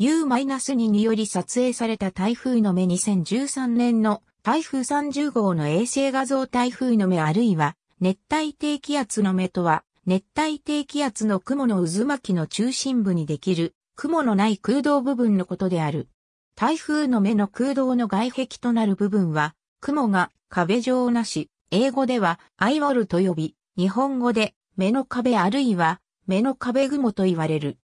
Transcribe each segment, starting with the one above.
U-2 により撮影された台風の目2013年の台風30号の衛星画像台風の目あるいは熱帯低気圧の目とは熱帯低気圧の雲の渦巻きの中心部にできる雲のない空洞部分のことである。台風の目の空洞の外壁となる部分は雲が壁状なし、英語ではアイウォルと呼び、日本語で目の壁あるいは目の壁雲と言われる。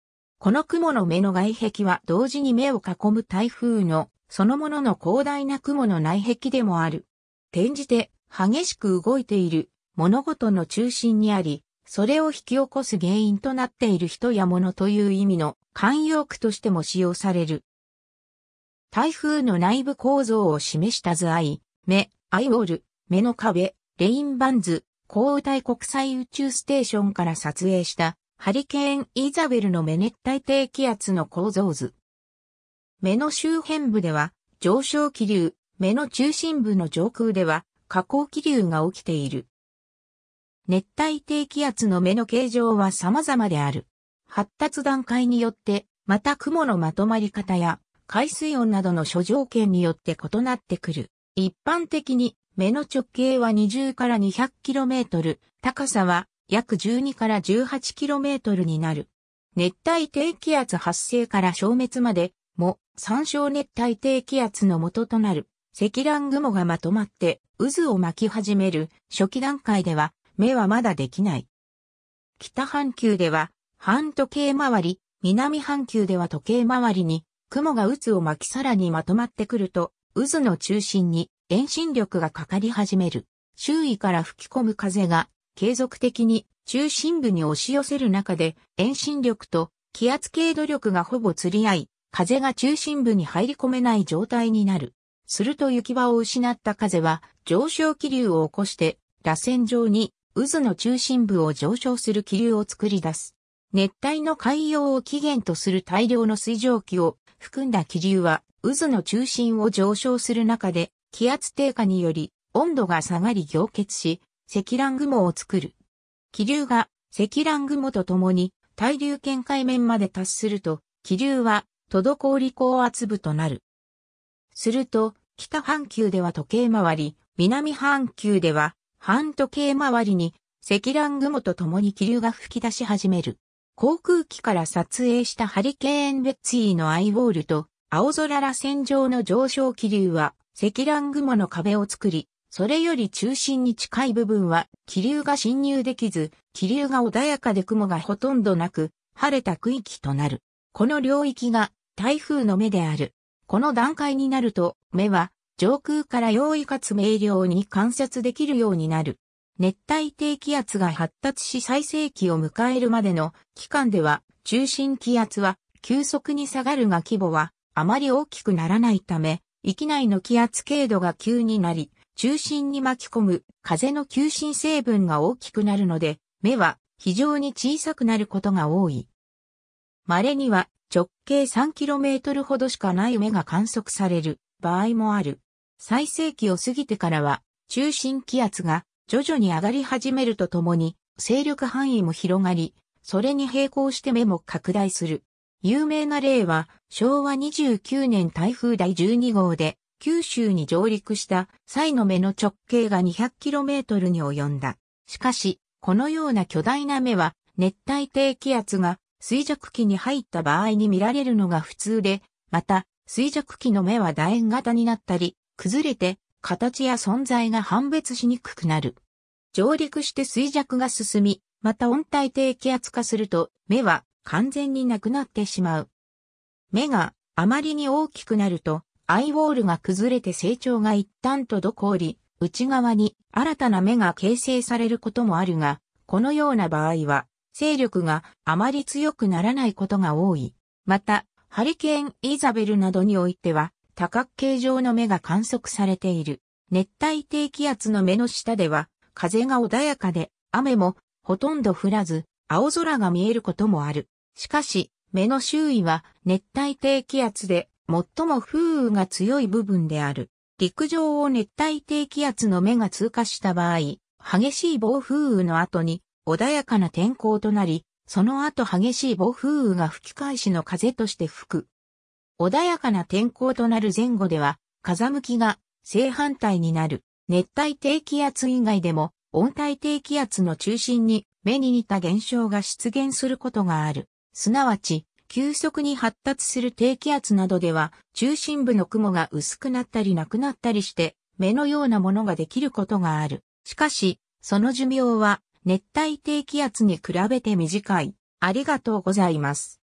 この雲の目の外壁は同時に目を囲む台風のそのものの広大な雲の内壁でもある。転じて激しく動いている物事の中心にあり、それを引き起こす原因となっている人や物という意味の慣用句としても使用される。台風の内部構造を示した図愛、目、アイウォール、目の壁、レインバンズ、航空体国際宇宙ステーションから撮影したハリケーン・イザベルの目熱帯低気圧の構造図。目の周辺部では上昇気流、目の中心部の上空では下降気流が起きている。熱帯低気圧の目の形状は様々である。発達段階によって、また雲のまとまり方や海水温などの諸条件によって異なってくる。一般的に目の直径は20から 200km、高さは約12から 18km になる。熱帯低気圧発生から消滅までも参照熱帯低気圧の元となる積乱雲がまとまって渦を巻き始める初期段階では目はまだできない。北半球では半時計回り、南半球では時計回りに雲が渦を巻きさらにまとまってくると渦の中心に遠心力がかかり始める。周囲から吹き込む風が継続的に中心部に押し寄せる中で遠心力と気圧経度力がほぼ釣り合い、風が中心部に入り込めない状態になる。すると行き場を失った風は上昇気流を起こして螺旋状に渦の中心部を上昇する気流を作り出す。熱帯の海洋を起源とする大量の水蒸気を含んだ気流は渦の中心を上昇する中で気圧低下により温度が下がり凝結し積乱雲を作る。気流が積乱雲と共に対流圏海面まで達すると、気流は滞り高圧部となる。すると、北半球では時計回り、南半球では半時計回りに積乱雲と共に気流が吹き出し始める。航空機から撮影したハリケーンベッツィーのアイウォールと青空ら線上の上昇気流は積乱雲の壁を作り、それより中心に近い部分は気流が侵入できず、気流が穏やかで雲がほとんどなく、晴れた区域となる。この領域が台風の目である。この段階になると、目は上空から容易かつ明瞭に観察できるようになる。熱帯低気圧が発達し最盛期を迎えるまでの期間では、中心気圧は急速に下がるが規模はあまり大きくならないため、域内の気圧経度が急になり、中心に巻き込む風の吸心成分が大きくなるので、目は非常に小さくなることが多い。稀には直径 3km ほどしかない目が観測される場合もある。最盛期を過ぎてからは中心気圧が徐々に上がり始めるとともに勢力範囲も広がり、それに並行して目も拡大する。有名な例は昭和29年台風第12号で九州に上陸した際の目の直径が 200km に及んだ。しかし、このような巨大な目は熱帯低気圧が衰弱期に入った場合に見られるのが普通で、また衰弱期の目は楕円型になったり、崩れて形や存在が判別しにくくなる。上陸して衰弱が進み、また温帯低気圧化すると目は完全になくなってしまう。目があまりに大きくなるとアイウォールが崩れて成長が一旦とどり、内側に新たな芽が形成されることもあるが、このような場合は、勢力があまり強くならないことが多い。また、ハリケーン・イザベルなどにおいては、多角形状の目が観測されている。熱帯低気圧の目の下では、風が穏やかで、雨もほとんど降らず、青空が見えることもある。しかし、目の周囲は熱帯低気圧で最も風雨が強い部分である。陸上を熱帯低気圧の目が通過した場合、激しい暴風雨の後に穏やかな天候となり、その後激しい暴風雨が吹き返しの風として吹く。穏やかな天候となる前後では、風向きが正反対になる。熱帯低気圧以外でも、温帯低気圧の中心に目に似た現象が出現することがある。すなわち、急速に発達する低気圧などでは、中心部の雲が薄くなったりなくなったりして、目のようなものができることがある。しかし、その寿命は熱帯低気圧に比べて短い。ありがとうございます。